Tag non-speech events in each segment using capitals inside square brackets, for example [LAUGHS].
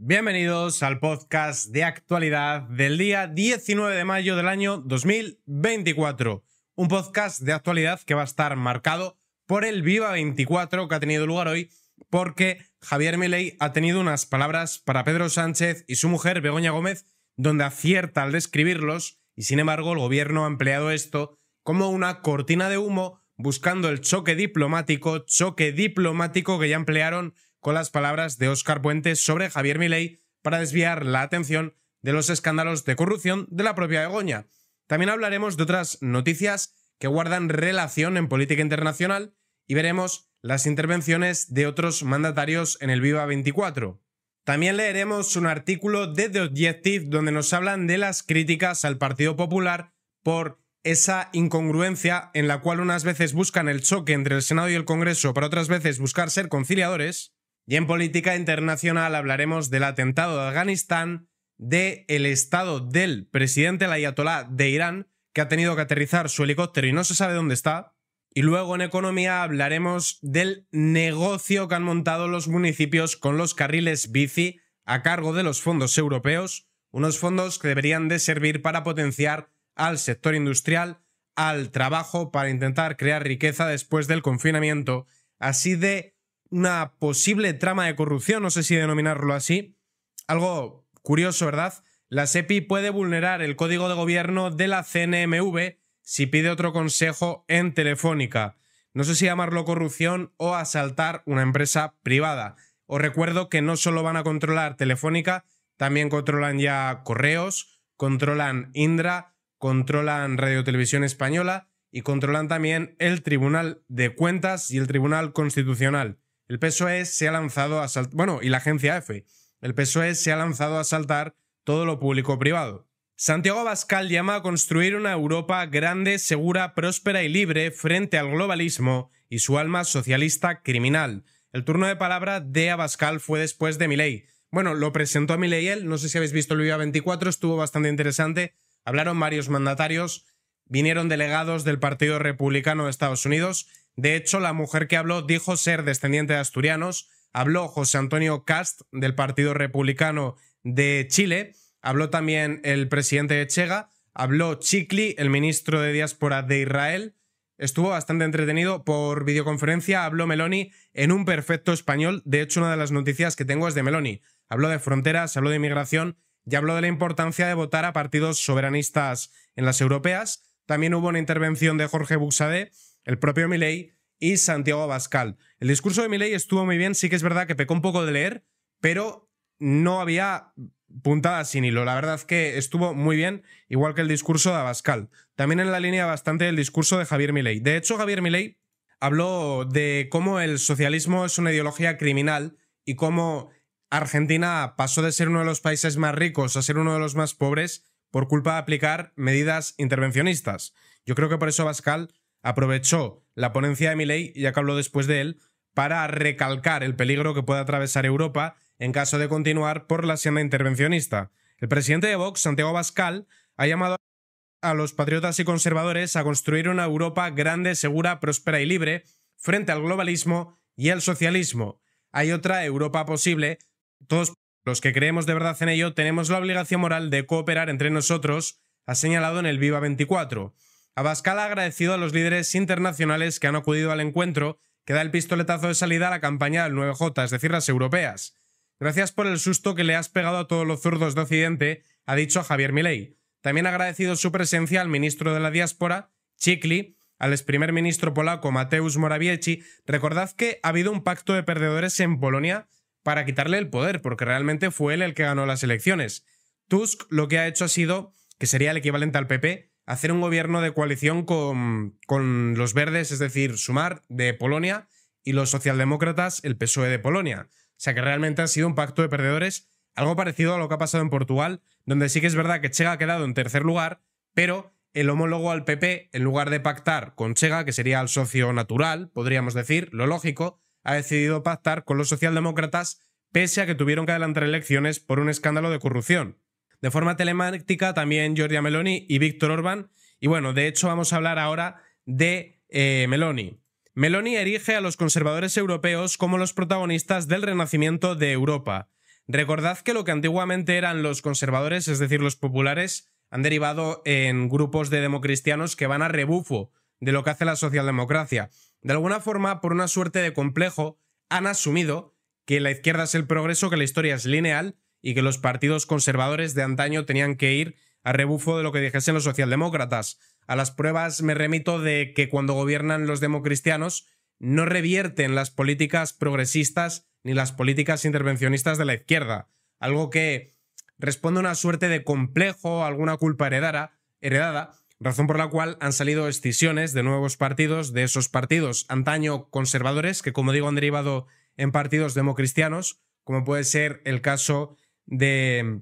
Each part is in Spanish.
Bienvenidos al podcast de actualidad del día 19 de mayo del año 2024. Un podcast de actualidad que va a estar marcado por el Viva 24 que ha tenido lugar hoy porque Javier Milei ha tenido unas palabras para Pedro Sánchez y su mujer Begoña Gómez donde acierta al describirlos y sin embargo el gobierno ha empleado esto como una cortina de humo buscando el choque diplomático, choque diplomático que ya emplearon con las palabras de Óscar Puente sobre Javier Milei para desviar la atención de los escándalos de corrupción de la propia Begoña. También hablaremos de otras noticias que guardan relación en política internacional y veremos las intervenciones de otros mandatarios en el Viva 24. También leeremos un artículo de The Objective donde nos hablan de las críticas al Partido Popular por esa incongruencia en la cual unas veces buscan el choque entre el Senado y el Congreso para otras veces buscar ser conciliadores. Y en política internacional hablaremos del atentado de Afganistán, del estado del presidente la Ayatolá de Irán, que ha tenido que aterrizar su helicóptero y no se sabe dónde está. Y luego en economía hablaremos del negocio que han montado los municipios con los carriles bici a cargo de los fondos europeos, unos fondos que deberían de servir para potenciar al sector industrial, al trabajo, para intentar crear riqueza después del confinamiento. Así de una posible trama de corrupción, no sé si denominarlo así. Algo curioso, ¿verdad? La SEPI puede vulnerar el código de gobierno de la CNMV si pide otro consejo en Telefónica. No sé si llamarlo corrupción o asaltar una empresa privada. Os recuerdo que no solo van a controlar Telefónica, también controlan ya Correos, controlan Indra, controlan Radio Televisión Española y controlan también el Tribunal de Cuentas y el Tribunal Constitucional. El PSOE se ha lanzado a saltar, bueno, y la agencia F. el PSOE se ha lanzado a saltar todo lo público-privado. Santiago Abascal llama a construir una Europa grande, segura, próspera y libre frente al globalismo y su alma socialista criminal. El turno de palabra de Abascal fue después de Milei. Bueno, lo presentó a Milei él, no sé si habéis visto el vídeo 24, estuvo bastante interesante. Hablaron varios mandatarios, vinieron delegados del Partido Republicano de Estados Unidos, de hecho, la mujer que habló dijo ser descendiente de asturianos. Habló José Antonio Cast del Partido Republicano de Chile. Habló también el presidente de Chega. Habló Chikli, el ministro de Diáspora de Israel. Estuvo bastante entretenido por videoconferencia. Habló Meloni en un perfecto español. De hecho, una de las noticias que tengo es de Meloni. Habló de fronteras, habló de inmigración y habló de la importancia de votar a partidos soberanistas en las europeas. También hubo una intervención de Jorge Buxadé el propio Milei y Santiago Abascal. El discurso de Milei estuvo muy bien, sí que es verdad que pecó un poco de leer, pero no había puntadas sin hilo. La verdad es que estuvo muy bien, igual que el discurso de Abascal. También en la línea bastante del discurso de Javier Milei. De hecho, Javier Milei habló de cómo el socialismo es una ideología criminal y cómo Argentina pasó de ser uno de los países más ricos a ser uno de los más pobres por culpa de aplicar medidas intervencionistas. Yo creo que por eso Abascal aprovechó la ponencia de Milley, ya que habló después de él, para recalcar el peligro que puede atravesar Europa en caso de continuar por la senda intervencionista. El presidente de Vox, Santiago Bascal, ha llamado a los patriotas y conservadores a construir una Europa grande, segura, próspera y libre frente al globalismo y al socialismo. Hay otra Europa posible. Todos los que creemos de verdad en ello tenemos la obligación moral de cooperar entre nosotros, ha señalado en el Viva 24. Abascal ha agradecido a los líderes internacionales que han acudido al encuentro que da el pistoletazo de salida a la campaña del 9J, es decir, las europeas. Gracias por el susto que le has pegado a todos los zurdos de Occidente, ha dicho Javier Milei. También ha agradecido su presencia al ministro de la diáspora, Chikli, al ex primer ministro polaco Mateusz Morawiecki. Recordad que ha habido un pacto de perdedores en Polonia para quitarle el poder, porque realmente fue él el que ganó las elecciones. Tusk lo que ha hecho ha sido, que sería el equivalente al PP, hacer un gobierno de coalición con, los verdes, es decir, Sumar de Polonia y los socialdemócratas, el PSOE de Polonia. O sea que realmente ha sido un pacto de perdedores, algo parecido a lo que ha pasado en Portugal, donde sí que es verdad que Chega ha quedado en tercer lugar, pero el homólogo al PP, en lugar de pactar con Chega, que sería el socio natural, podríamos decir, lo lógico, ha decidido pactar con los socialdemócratas, pese a que tuvieron que adelantar elecciones por un escándalo de corrupción. De forma telemática también Giorgia Meloni y Víctor Orbán. Y bueno, de hecho vamos a hablar ahora de eh, Meloni. Meloni erige a los conservadores europeos como los protagonistas del renacimiento de Europa. Recordad que lo que antiguamente eran los conservadores, es decir, los populares, han derivado en grupos de democristianos que van a rebufo de lo que hace la socialdemocracia. De alguna forma, por una suerte de complejo, han asumido que la izquierda es el progreso, que la historia es lineal y que los partidos conservadores de antaño tenían que ir a rebufo de lo que dijesen los socialdemócratas. A las pruebas me remito de que cuando gobiernan los democristianos no revierten las políticas progresistas ni las políticas intervencionistas de la izquierda, algo que responde a una suerte de complejo, alguna culpa heredada, razón por la cual han salido escisiones de nuevos partidos, de esos partidos antaño conservadores, que como digo han derivado en partidos democristianos, como puede ser el caso de,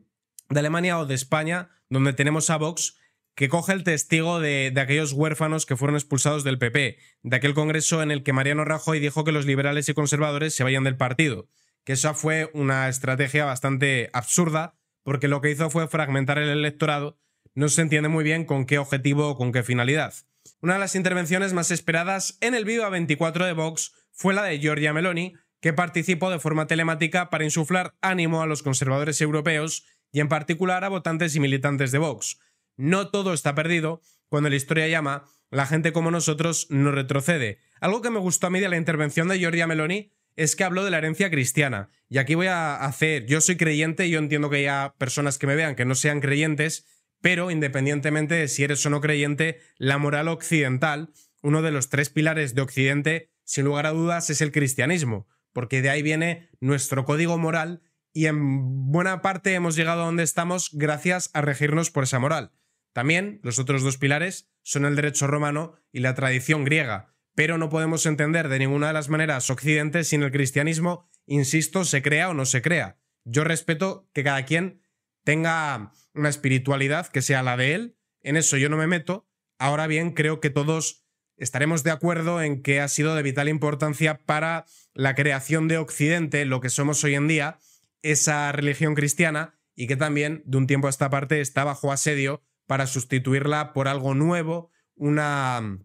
Alemania o de España, donde tenemos a Vox que coge el testigo de, de, aquellos huérfanos que fueron expulsados del PP, de aquel congreso en el que Mariano Rajoy dijo que los liberales y conservadores se vayan del partido, que esa fue una estrategia bastante absurda, porque lo que hizo fue fragmentar el electorado, no se entiende muy bien con qué objetivo o con qué finalidad. Una de las intervenciones más esperadas en el a 24 de Vox fue la de Giorgia Meloni, que participó de forma telemática para insuflar ánimo a los conservadores europeos y en particular a votantes y militantes de Vox. No todo está perdido, cuando la historia llama, la gente como nosotros no retrocede. Algo que me gustó a mí de la intervención de Giorgia Meloni es que habló de la herencia cristiana. Y aquí voy a hacer, yo soy creyente, y yo entiendo que haya personas que me vean que no sean creyentes, pero independientemente de si eres o no creyente, la moral occidental, uno de los tres pilares de Occidente, sin lugar a dudas, es el cristianismo porque de ahí viene nuestro código moral y en buena parte hemos llegado a donde estamos gracias a regirnos por esa moral. También los otros dos pilares son el derecho romano y la tradición griega, pero no podemos entender de ninguna de las maneras Occidente sin el cristianismo, insisto, se crea o no se crea. Yo respeto que cada quien tenga una espiritualidad que sea la de él, en eso yo no me meto. Ahora bien, creo que todos estaremos de acuerdo en que ha sido de vital importancia para la creación de Occidente, lo que somos hoy en día, esa religión cristiana, y que también de un tiempo a esta parte está bajo asedio para sustituirla por algo nuevo, una,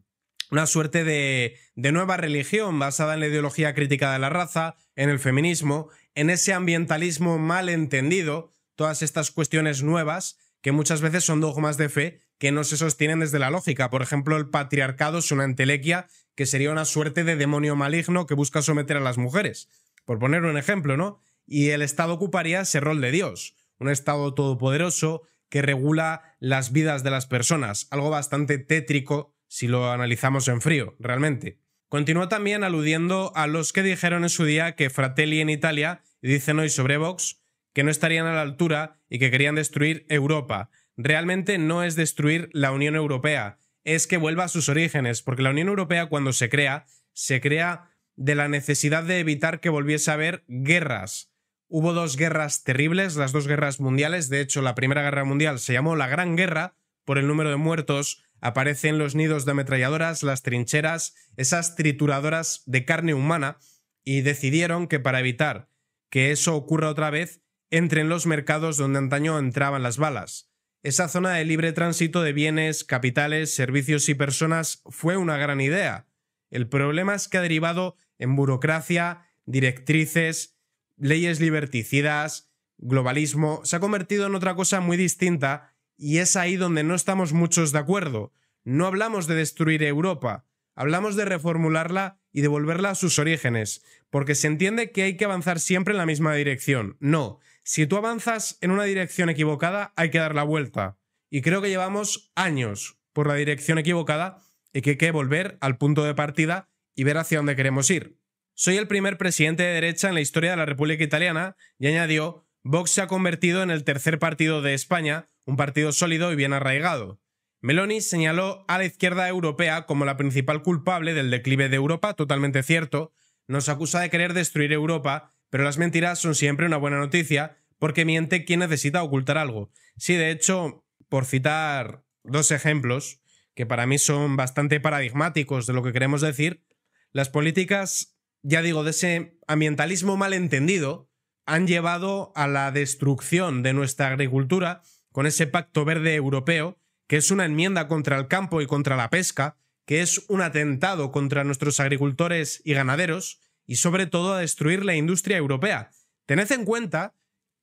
una suerte de, de nueva religión basada en la ideología crítica de la raza, en el feminismo, en ese ambientalismo mal entendido, todas estas cuestiones nuevas que muchas veces son dogmas de fe, que no se sostienen desde la lógica. Por ejemplo, el patriarcado es una entelequia que sería una suerte de demonio maligno que busca someter a las mujeres, por poner un ejemplo, ¿no? Y el Estado ocuparía ese rol de Dios, un Estado todopoderoso que regula las vidas de las personas, algo bastante tétrico si lo analizamos en frío, realmente. Continúa también aludiendo a los que dijeron en su día que Fratelli en Italia, y dicen hoy sobre Vox, que no estarían a la altura y que querían destruir Europa, realmente no es destruir la Unión Europea, es que vuelva a sus orígenes, porque la Unión Europea cuando se crea, se crea de la necesidad de evitar que volviese a haber guerras. Hubo dos guerras terribles, las dos guerras mundiales, de hecho la Primera Guerra Mundial se llamó la Gran Guerra por el número de muertos, aparecen los nidos de ametralladoras, las trincheras, esas trituradoras de carne humana, y decidieron que para evitar que eso ocurra otra vez, entren los mercados donde antaño entraban las balas. Esa zona de libre tránsito de bienes, capitales, servicios y personas fue una gran idea. El problema es que ha derivado en burocracia, directrices, leyes liberticidas, globalismo, se ha convertido en otra cosa muy distinta y es ahí donde no estamos muchos de acuerdo. No hablamos de destruir Europa, hablamos de reformularla y devolverla a sus orígenes, porque se entiende que hay que avanzar siempre en la misma dirección. No, si tú avanzas en una dirección equivocada, hay que dar la vuelta. Y creo que llevamos años por la dirección equivocada y que hay que volver al punto de partida y ver hacia dónde queremos ir. Soy el primer presidente de derecha en la historia de la República Italiana y añadió, Vox se ha convertido en el tercer partido de España, un partido sólido y bien arraigado. Meloni señaló a la izquierda europea como la principal culpable del declive de Europa, totalmente cierto, nos acusa de querer destruir Europa pero las mentiras son siempre una buena noticia porque miente quien necesita ocultar algo. Sí, de hecho, por citar dos ejemplos que para mí son bastante paradigmáticos de lo que queremos decir, las políticas, ya digo, de ese ambientalismo malentendido, han llevado a la destrucción de nuestra agricultura con ese Pacto Verde Europeo, que es una enmienda contra el campo y contra la pesca, que es un atentado contra nuestros agricultores y ganaderos, y sobre todo a destruir la industria europea. Tened en cuenta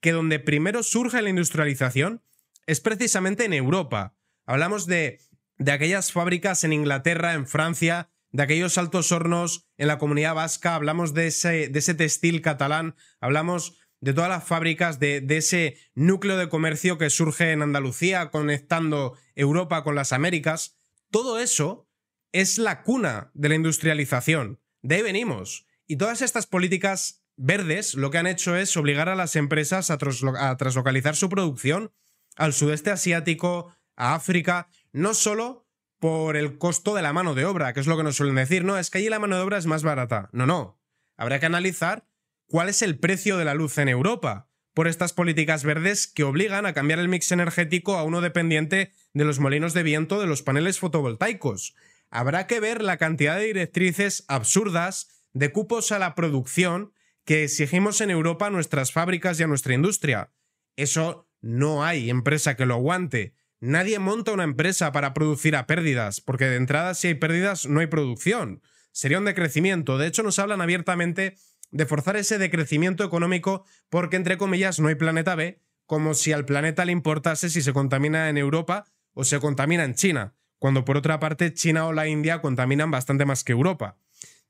que donde primero surge la industrialización es precisamente en Europa. Hablamos de, aquellas fábricas en Inglaterra, en Francia, de aquellos altos hornos en la comunidad vasca, hablamos de ese, de ese textil catalán, hablamos de todas las fábricas, de, de, ese núcleo de comercio que surge en Andalucía, conectando Europa con las Américas. Todo eso es la cuna de la industrialización. De ahí venimos. Y todas estas políticas verdes lo que han hecho es obligar a las empresas a, traslocalizar su producción al sudeste asiático, a África, no solo por el costo de la mano de obra, que es lo que nos suelen decir, no, es que allí la mano de obra es más barata. No, no. Habrá que analizar cuál es el precio de la luz en Europa por estas políticas verdes que obligan a cambiar el mix energético a uno dependiente de los molinos de viento de los paneles fotovoltaicos. Habrá que ver la cantidad de directrices absurdas de cupos a la producción que exigimos en Europa a nuestras fábricas y a nuestra industria. Eso no hay empresa que lo aguante. Nadie monta una empresa para producir a pérdidas, porque de entrada si hay pérdidas no hay producción. Sería un decrecimiento. De hecho, nos hablan abiertamente de forzar ese decrecimiento económico porque, entre comillas, no hay planeta B, como si al planeta le importase si se contamina en Europa o se contamina en China, cuando por otra parte China o la India contaminan bastante más que Europa.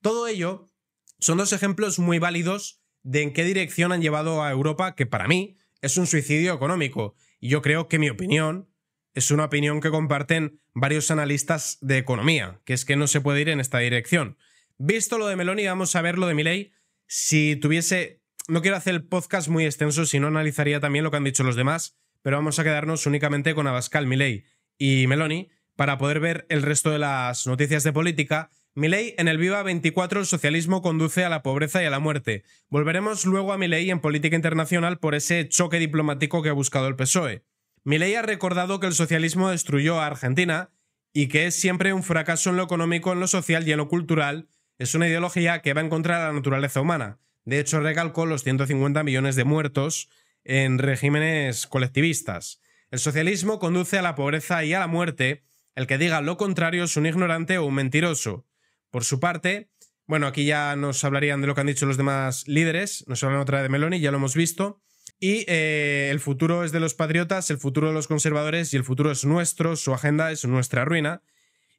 Todo ello son dos ejemplos muy válidos de en qué dirección han llevado a Europa, que para mí es un suicidio económico. Y yo creo que mi opinión es una opinión que comparten varios analistas de economía, que es que no se puede ir en esta dirección. Visto lo de Meloni, vamos a ver lo de Milei. Si tuviese... No quiero hacer el podcast muy extenso, si no analizaría también lo que han dicho los demás, pero vamos a quedarnos únicamente con Abascal, Milei y Meloni para poder ver el resto de las noticias de política Milei en el Viva 24 el socialismo conduce a la pobreza y a la muerte. Volveremos luego a Milei en política internacional por ese choque diplomático que ha buscado el PSOE. Milei ha recordado que el socialismo destruyó a Argentina y que es siempre un fracaso en lo económico, en lo social y en lo cultural. Es una ideología que va en contra de la naturaleza humana. De hecho, recalcó los 150 millones de muertos en regímenes colectivistas. El socialismo conduce a la pobreza y a la muerte. El que diga lo contrario es un ignorante o un mentiroso. Por su parte, bueno, aquí ya nos hablarían de lo que han dicho los demás líderes, nos hablan otra de Meloni, ya lo hemos visto. Y eh, el futuro es de los patriotas, el futuro de los conservadores y el futuro es nuestro, su agenda es nuestra ruina.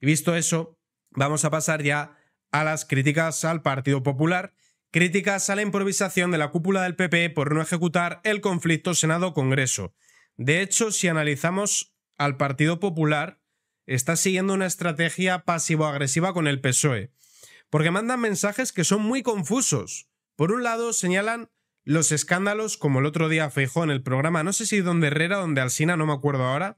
Y visto eso, vamos a pasar ya a las críticas al Partido Popular, críticas a la improvisación de la cúpula del PP por no ejecutar el conflicto Senado-Congreso. De hecho, si analizamos al Partido Popular, está siguiendo una estrategia pasivo-agresiva con el PSOE, porque mandan mensajes que son muy confusos. Por un lado, señalan los escándalos, como el otro día fijó en el programa, no sé si donde Herrera, donde Alsina, no me acuerdo ahora,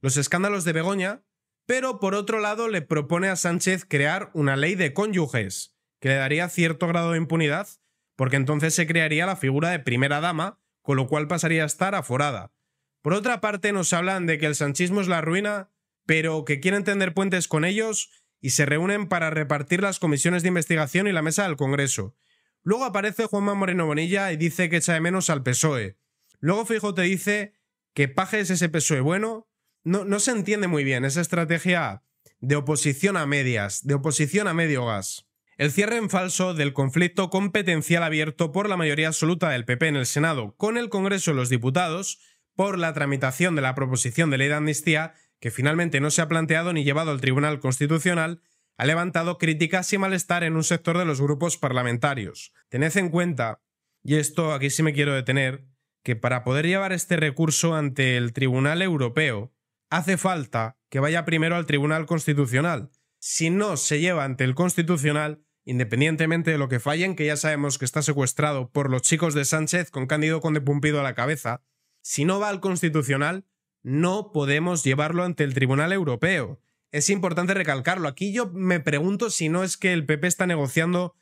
los escándalos de Begoña, pero por otro lado le propone a Sánchez crear una ley de cónyuges, que le daría cierto grado de impunidad, porque entonces se crearía la figura de primera dama, con lo cual pasaría a estar aforada. Por otra parte, nos hablan de que el sanchismo es la ruina pero que quieren tender puentes con ellos y se reúnen para repartir las comisiones de investigación y la mesa del Congreso. Luego aparece Juanma Moreno Bonilla y dice que echa de menos al PSOE. Luego Fijo te dice que pajes ese PSOE bueno. No, no se entiende muy bien esa estrategia de oposición a medias, de oposición a medio gas. El cierre en falso del conflicto competencial abierto por la mayoría absoluta del PP en el Senado con el Congreso y los Diputados por la tramitación de la proposición de ley de amnistía que finalmente no se ha planteado ni llevado al Tribunal Constitucional, ha levantado críticas y malestar en un sector de los grupos parlamentarios. Tened en cuenta, y esto aquí sí me quiero detener, que para poder llevar este recurso ante el Tribunal Europeo, hace falta que vaya primero al Tribunal Constitucional. Si no se lleva ante el Constitucional, independientemente de lo que fallen, que ya sabemos que está secuestrado por los chicos de Sánchez con Cándido Conde Pumpido a la cabeza, si no va al Constitucional, no podemos llevarlo ante el Tribunal Europeo. Es importante recalcarlo. Aquí yo me pregunto si no es que el PP está negociando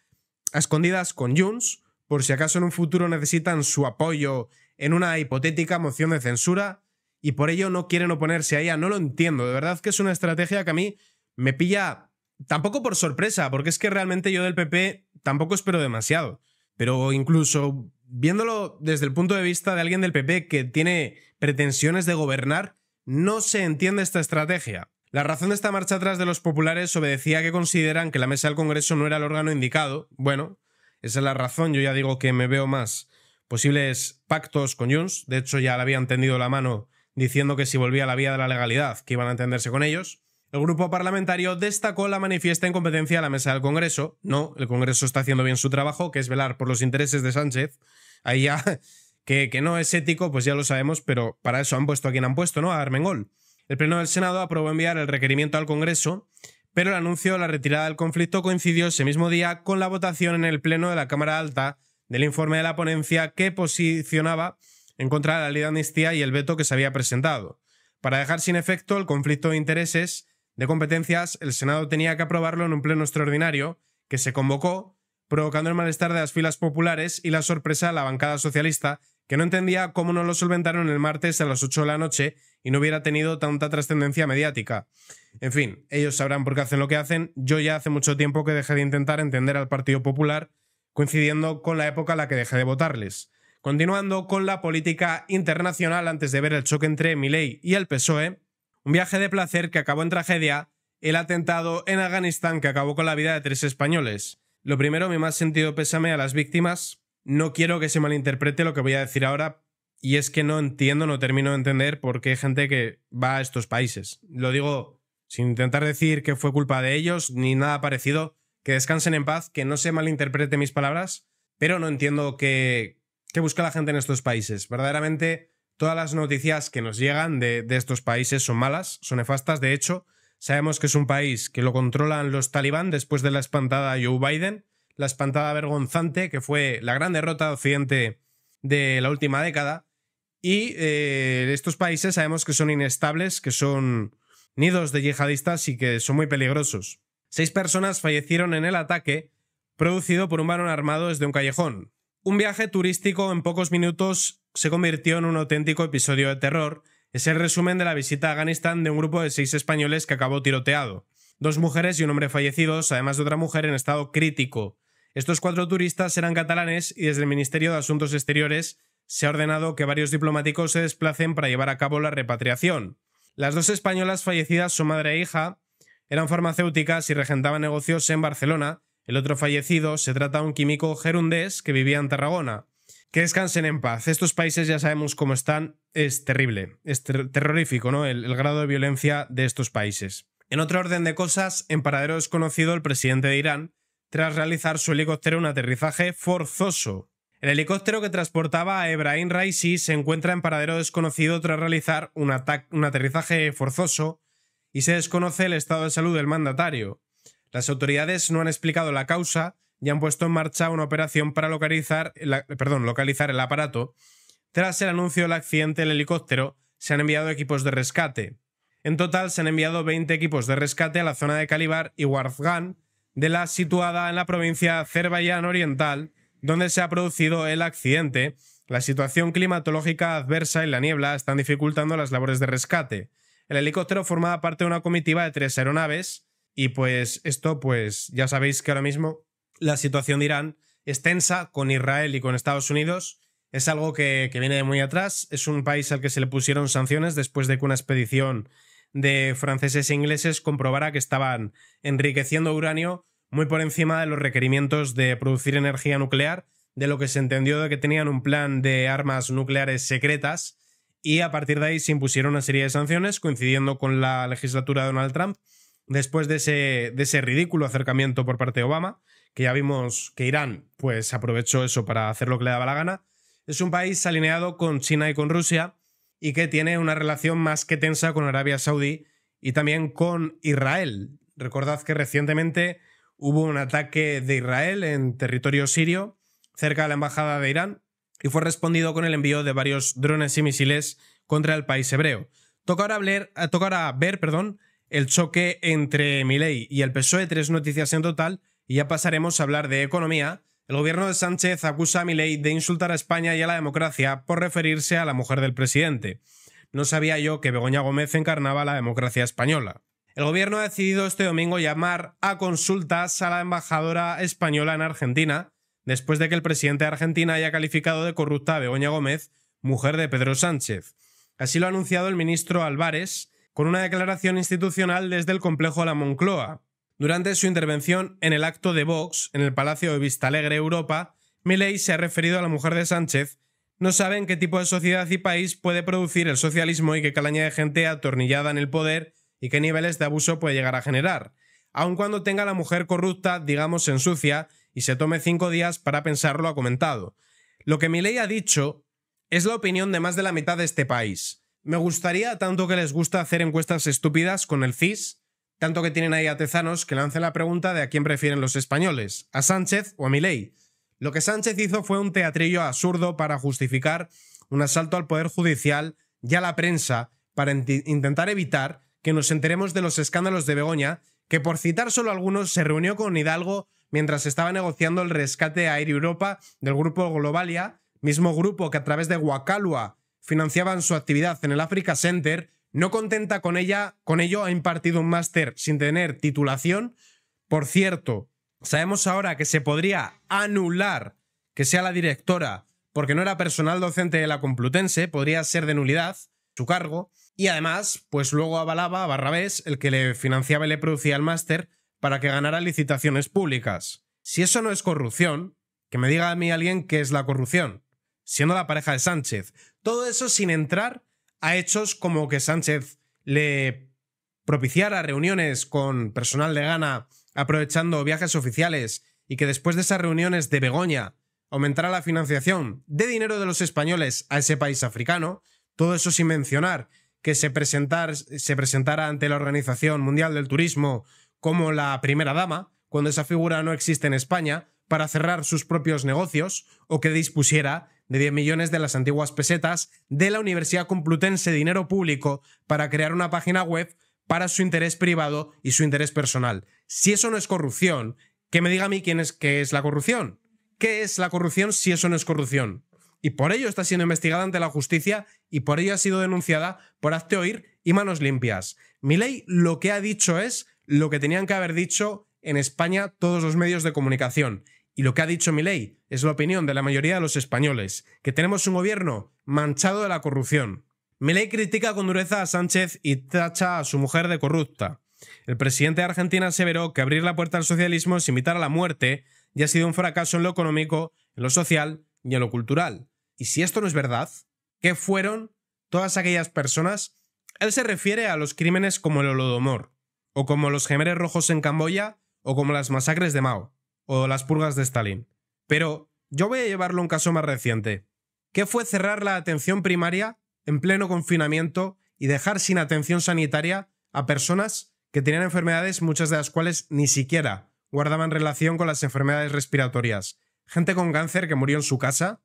a escondidas con Junts, por si acaso en un futuro necesitan su apoyo en una hipotética moción de censura y por ello no quieren oponerse a ella. No lo entiendo. De verdad que es una estrategia que a mí me pilla tampoco por sorpresa, porque es que realmente yo del PP tampoco espero demasiado. Pero incluso viéndolo desde el punto de vista de alguien del PP que tiene pretensiones de gobernar, no se entiende esta estrategia. La razón de esta marcha atrás de los populares obedecía a que consideran que la mesa del Congreso no era el órgano indicado. Bueno, esa es la razón, yo ya digo que me veo más posibles pactos con Junts, de hecho ya le habían tendido la mano diciendo que si volvía a la vía de la legalidad, que iban a entenderse con ellos. El grupo parlamentario destacó la manifiesta incompetencia de la mesa del Congreso. No, el Congreso está haciendo bien su trabajo, que es velar por los intereses de Sánchez. Ahí ya, [LAUGHS] que, que no es ético, pues ya lo sabemos, pero para eso han puesto a quien han puesto, ¿no? A Armengol. El Pleno del Senado aprobó enviar el requerimiento al Congreso, pero el anuncio de la retirada del conflicto coincidió ese mismo día con la votación en el Pleno de la Cámara Alta del informe de la ponencia que posicionaba en contra de la ley de amnistía y el veto que se había presentado, para dejar sin efecto el conflicto de intereses de competencias, el Senado tenía que aprobarlo en un pleno extraordinario que se convocó, provocando el malestar de las filas populares y la sorpresa a la bancada socialista, que no entendía cómo no lo solventaron el martes a las 8 de la noche y no hubiera tenido tanta trascendencia mediática. En fin, ellos sabrán por qué hacen lo que hacen. Yo ya hace mucho tiempo que dejé de intentar entender al Partido Popular, coincidiendo con la época en la que dejé de votarles. Continuando con la política internacional, antes de ver el choque entre Milei y el PSOE, un viaje de placer que acabó en tragedia, el atentado en Afganistán que acabó con la vida de tres españoles. Lo primero, mi más sentido pésame a las víctimas. No quiero que se malinterprete lo que voy a decir ahora, y es que no entiendo, no termino de entender por qué hay gente que va a estos países. Lo digo sin intentar decir que fue culpa de ellos ni nada parecido. Que descansen en paz, que no se malinterprete mis palabras, pero no entiendo qué busca la gente en estos países. Verdaderamente Todas las noticias que nos llegan de, estos países son malas, son nefastas. De hecho, sabemos que es un país que lo controlan los talibán después de la espantada Joe Biden, la espantada vergonzante que fue la gran derrota de Occidente de la última década. Y eh, estos países sabemos que son inestables, que son nidos de yihadistas y que son muy peligrosos. Seis personas fallecieron en el ataque producido por un varón armado desde un callejón. Un viaje turístico en pocos minutos se convirtió en un auténtico episodio de terror. Es el resumen de la visita a Afganistán de un grupo de seis españoles que acabó tiroteado. Dos mujeres y un hombre fallecidos, además de otra mujer en estado crítico. Estos cuatro turistas eran catalanes y desde el Ministerio de Asuntos Exteriores se ha ordenado que varios diplomáticos se desplacen para llevar a cabo la repatriación. Las dos españolas fallecidas, su madre e hija, eran farmacéuticas y regentaban negocios en Barcelona. El otro fallecido se trata de un químico gerundés que vivía en Tarragona. Que descansen en paz. Estos países ya sabemos cómo están. Es terrible, es terrorífico, ¿no? El, grado de violencia de estos países. En otro orden de cosas, en paradero desconocido, el presidente de Irán, tras realizar su helicóptero un aterrizaje forzoso el helicóptero que transportaba a Ebrahim Raisi se encuentra en paradero desconocido tras realizar un, un, aterrizaje forzoso y se desconoce el estado de salud del mandatario. Las autoridades no han explicado la causa y han puesto en marcha una operación para localizar, perdón, localizar el aparato. Tras el anuncio del accidente del helicóptero, se han enviado equipos de rescate. En total, se han enviado 20 equipos de rescate a la zona de Calibar y Warzgan, de la situada en la provincia de Azerbaiyán Oriental, donde se ha producido el accidente. La situación climatológica adversa y la niebla están dificultando las labores de rescate. El helicóptero formaba parte de una comitiva de tres aeronaves y pues esto pues ya sabéis que ahora mismo la situación de Irán es tensa con Israel y con Estados Unidos. Es algo que, viene de muy atrás. Es un país al que se le pusieron sanciones después de que una expedición de franceses e ingleses comprobara que estaban enriqueciendo uranio muy por encima de los requerimientos de producir energía nuclear, de lo que se entendió de que tenían un plan de armas nucleares secretas y a partir de ahí se impusieron una serie de sanciones coincidiendo con la legislatura de Donald Trump después de de ese ridículo acercamiento por parte de Obama que ya vimos que Irán pues aprovechó eso para hacer lo que le daba la gana, es un país alineado con China y con Rusia y que tiene una relación más que tensa con Arabia Saudí y también con Israel. Recordad que recientemente hubo un ataque de Israel en territorio sirio cerca de la embajada de Irán y fue respondido con el envío de varios drones y misiles contra el país hebreo. Toca ahora, hablar, eh, ver perdón, el choque entre Milei y el PSOE, tres noticias en total, y ya pasaremos a hablar de economía, el gobierno de Sánchez acusa a Milei de insultar a España y a la democracia por referirse a la mujer del presidente. No sabía yo que Begoña Gómez encarnaba la democracia española. El gobierno ha decidido este domingo llamar a consultas a la embajadora española en Argentina, después de que el presidente de Argentina haya calificado de corrupta a Begoña Gómez, mujer de Pedro Sánchez. Así lo ha anunciado el ministro Álvarez, con una declaración institucional desde el complejo la Moncloa. Durante su intervención en el acto de Vox en el Palacio de Vistalegre, Europa, Milei se ha referido a la mujer de Sánchez. No saben qué tipo de sociedad y país puede producir el socialismo y qué calaña de gente atornillada en el poder y qué niveles de abuso puede llegar a generar. Aun cuando tenga la mujer corrupta, digamos, ensucia, y se tome cinco días para pensarlo, ha comentado. Lo que Milei ha dicho es la opinión de más de la mitad de este país. Me gustaría tanto que les gusta hacer encuestas estúpidas con el CIS tanto que tienen ahí a que lancen la pregunta de a quién prefieren los españoles, a Sánchez o a Milei. Lo que Sánchez hizo fue un teatrillo absurdo para justificar un asalto al Poder Judicial y a la prensa para intentar evitar que nos enteremos de los escándalos de Begoña, que por citar solo algunos se reunió con Hidalgo mientras estaba negociando el rescate a Air Europa del grupo Globalia, mismo grupo que a través de Huacalua financiaban su actividad en el Africa Center no contenta con ella, con ello ha impartido un máster sin tener titulación. Por cierto, sabemos ahora que se podría anular que sea la directora porque no era personal docente de la Complutense, podría ser de nulidad su cargo. Y además, pues luego avalaba a Barrabés, el que le financiaba y le producía el máster, para que ganara licitaciones públicas. Si eso no es corrupción, que me diga a mí alguien qué es la corrupción, siendo la pareja de Sánchez. Todo eso sin entrar a hechos como que Sánchez le propiciara reuniones con personal de gana aprovechando viajes oficiales y que después de esas reuniones de Begoña aumentara la financiación de dinero de los españoles a ese país africano, todo eso sin mencionar que se, se presentara ante la Organización Mundial del Turismo como la primera dama, cuando esa figura no existe en España, para cerrar sus propios negocios o que dispusiera de 10 millones de las antiguas pesetas de la Universidad Complutense Dinero Público para crear una página web para su interés privado y su interés personal. Si eso no es corrupción, que me diga a mí quién es qué es la corrupción. ¿Qué es la corrupción si eso no es corrupción? Y por ello está siendo investigada ante la justicia y por ello ha sido denunciada por Hazte Oír y Manos Limpias. Mi ley lo que ha dicho es lo que tenían que haber dicho en España todos los medios de comunicación y lo que ha dicho Milei es la opinión de la mayoría de los españoles, que tenemos un gobierno manchado de la corrupción. Milei critica con dureza a Sánchez y tacha a su mujer de corrupta. El presidente de Argentina aseveró que abrir la puerta al socialismo es invitar a la muerte y ha sido un fracaso en lo económico, en lo social y en lo cultural. Y si esto no es verdad, ¿qué fueron todas aquellas personas? Él se refiere a los crímenes como el Holodomor, o como los gemeres rojos en Camboya, o como las masacres de Mao o las purgas de Stalin. Pero yo voy a llevarlo a un caso más reciente, que fue cerrar la atención primaria en pleno confinamiento y dejar sin atención sanitaria a personas que tenían enfermedades, muchas de las cuales ni siquiera guardaban relación con las enfermedades respiratorias. Gente con cáncer que murió en su casa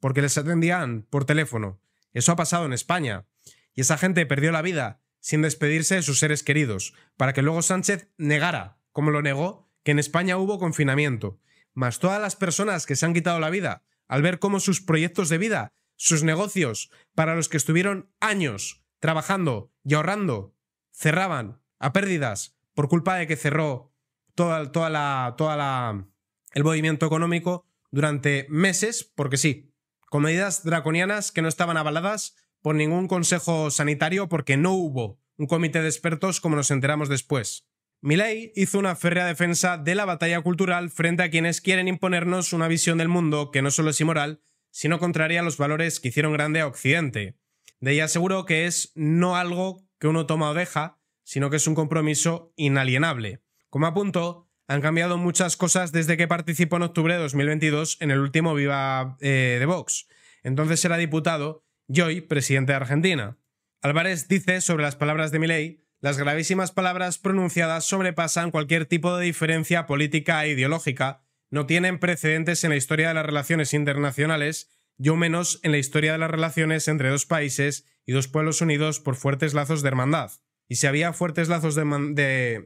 porque les atendían por teléfono. Eso ha pasado en España. Y esa gente perdió la vida sin despedirse de sus seres queridos, para que luego Sánchez negara, como lo negó, en España hubo confinamiento, más todas las personas que se han quitado la vida al ver cómo sus proyectos de vida, sus negocios, para los que estuvieron años trabajando y ahorrando, cerraban a pérdidas por culpa de que cerró toda, toda la, toda la, el movimiento económico durante meses, porque sí, con medidas draconianas que no estaban avaladas por ningún consejo sanitario porque no hubo un comité de expertos como nos enteramos después. Milley hizo una férrea defensa de la batalla cultural frente a quienes quieren imponernos una visión del mundo que no solo es inmoral, sino contraria a los valores que hicieron grande a Occidente. De ella aseguró que es no algo que uno toma o deja, sino que es un compromiso inalienable. Como apuntó, han cambiado muchas cosas desde que participó en octubre de 2022 en el último Viva eh, de Vox. Entonces era diputado y hoy presidente de Argentina. Álvarez dice sobre las palabras de Milei las gravísimas palabras pronunciadas sobrepasan cualquier tipo de diferencia política e ideológica, no tienen precedentes en la historia de las relaciones internacionales yo menos en la historia de las relaciones entre dos países y dos pueblos unidos por fuertes lazos de hermandad. ¿Y si había fuertes lazos de,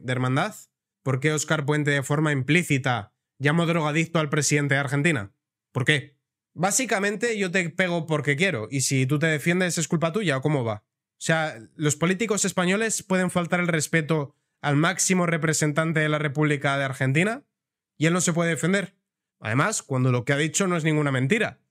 hermandad? ¿Por qué Oscar Puente de forma implícita llamó drogadicto al presidente de Argentina? ¿Por qué? Básicamente yo te pego porque quiero y si tú te defiendes es culpa tuya o cómo va. O sea, los políticos españoles pueden faltar el respeto al máximo representante de la República de Argentina y él no se puede defender. Además, cuando lo que ha dicho no es ninguna mentira.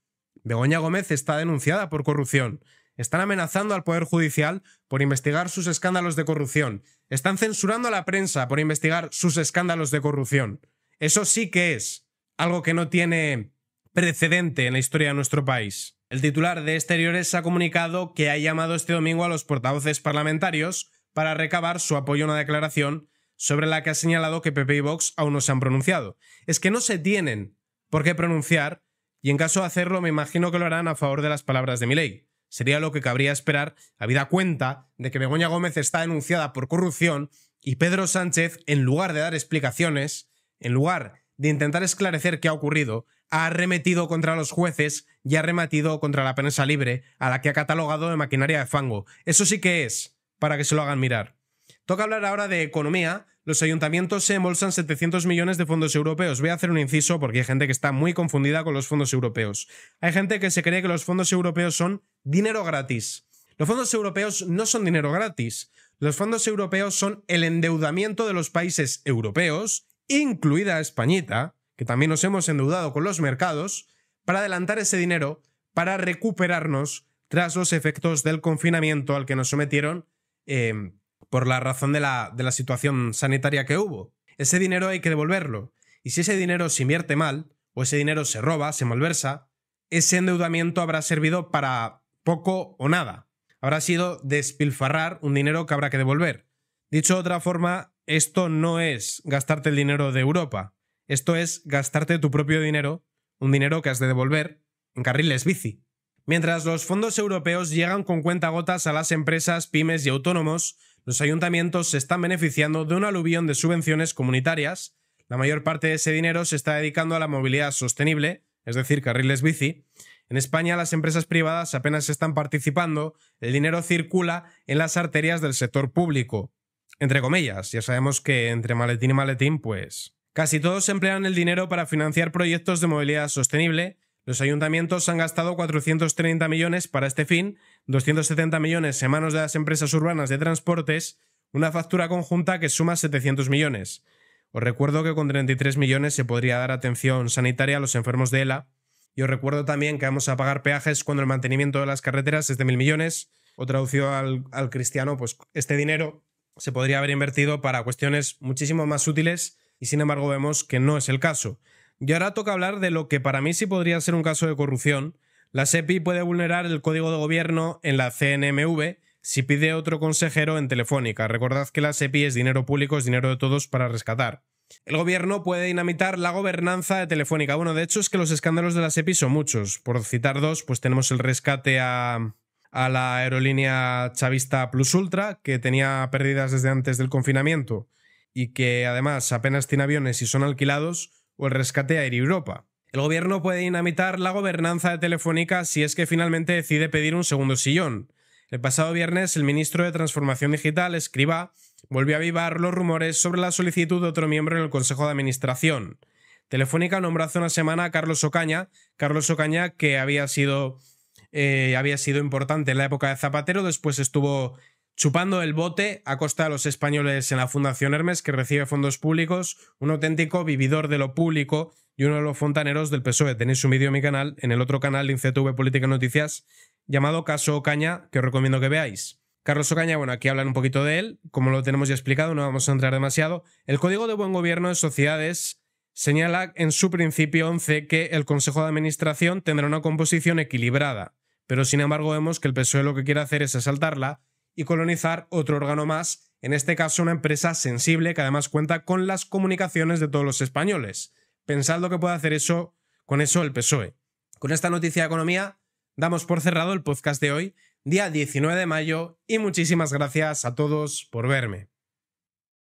Begoña Gómez está denunciada por corrupción. Están amenazando al Poder Judicial por investigar sus escándalos de corrupción. Están censurando a la prensa por investigar sus escándalos de corrupción. Eso sí que es algo que no tiene precedente en la historia de nuestro país. El titular de Exteriores ha comunicado que ha llamado este domingo a los portavoces parlamentarios para recabar su apoyo a una declaración sobre la que ha señalado que PP y Vox aún no se han pronunciado. Es que no se tienen por qué pronunciar y en caso de hacerlo me imagino que lo harán a favor de las palabras de ley. Sería lo que cabría esperar, habida cuenta de que Begoña Gómez está denunciada por corrupción y Pedro Sánchez, en lugar de dar explicaciones, en lugar de intentar esclarecer qué ha ocurrido, ha arremetido contra los jueces y ha arremetido contra la prensa libre, a la que ha catalogado de maquinaria de fango. Eso sí que es, para que se lo hagan mirar. Toca hablar ahora de economía. Los ayuntamientos se embolsan 700 millones de fondos europeos. Voy a hacer un inciso porque hay gente que está muy confundida con los fondos europeos. Hay gente que se cree que los fondos europeos son dinero gratis. Los fondos europeos no son dinero gratis. Los fondos europeos son el endeudamiento de los países europeos, incluida Españita, también nos hemos endeudado con los mercados, para adelantar ese dinero para recuperarnos tras los efectos del confinamiento al que nos sometieron em, por la razón de la, de la situación sanitaria que hubo. Ese dinero hay que devolverlo. Y si ese dinero se invierte mal, o ese dinero se roba, se malversa, ese endeudamiento habrá servido para poco o nada. Habrá sido despilfarrar un dinero que habrá que devolver. Dicho de otra forma, esto no es gastarte el dinero de Europa. Esto es gastarte tu propio dinero, un dinero que has de devolver, en carriles bici. Mientras los fondos europeos llegan con cuentagotas a las empresas, pymes y autónomos, los ayuntamientos se están beneficiando de un aluvión de subvenciones comunitarias. La mayor parte de ese dinero se está dedicando a la movilidad sostenible, es decir, carriles bici. En España las empresas privadas apenas están participando, el dinero circula en las arterias del sector público. Entre comillas, ya sabemos que entre maletín y maletín, pues... Casi todos emplean el dinero para financiar proyectos de movilidad sostenible. Los ayuntamientos han gastado 430 millones para este fin, 270 millones en manos de las empresas urbanas de transportes, una factura conjunta que suma 700 millones. Os recuerdo que con 33 millones se podría dar atención sanitaria a los enfermos de ELA. Y os recuerdo también que vamos a pagar peajes cuando el mantenimiento de las carreteras es de mil millones. O traducido al, al cristiano, pues este dinero se podría haber invertido para cuestiones muchísimo más útiles y sin embargo vemos que no es el caso. Y ahora toca hablar de lo que para mí sí podría ser un caso de corrupción. La SEPI puede vulnerar el código de gobierno en la CNMV si pide otro consejero en Telefónica. Recordad que la SEPI es dinero público, es dinero de todos para rescatar. El gobierno puede dinamitar la gobernanza de Telefónica. Bueno, de hecho es que los escándalos de la SEPI son muchos. Por citar dos, pues tenemos el rescate a, a la aerolínea chavista Plus Ultra, que tenía pérdidas desde antes del confinamiento y que además apenas tiene aviones y son alquilados, o el rescate a Air Europa. El gobierno puede dinamitar la gobernanza de Telefónica si es que finalmente decide pedir un segundo sillón. El pasado viernes, el ministro de Transformación Digital, Escriba, volvió a avivar los rumores sobre la solicitud de otro miembro en el Consejo de Administración. Telefónica nombró hace una semana a Carlos Ocaña, Carlos Ocaña que había sido, eh, había sido importante en la época de Zapatero, después estuvo chupando el bote a costa de los españoles en la Fundación Hermes, que recibe fondos públicos, un auténtico vividor de lo público y uno de los fontaneros del PSOE. Tenéis un vídeo en mi canal, en el otro canal, INCTV Política Noticias, llamado Caso Ocaña, que os recomiendo que veáis. Carlos Ocaña, bueno, aquí hablan un poquito de él, como lo tenemos ya explicado, no vamos a entrar demasiado. El Código de Buen Gobierno de Sociedades señala en su principio 11 que el Consejo de Administración tendrá una composición equilibrada, pero sin embargo vemos que el PSOE lo que quiere hacer es asaltarla y colonizar otro órgano más, en este caso una empresa sensible que además cuenta con las comunicaciones de todos los españoles. pensando que puede hacer eso con eso el PSOE. Con esta noticia de economía damos por cerrado el podcast de hoy, día 19 de mayo, y muchísimas gracias a todos por verme.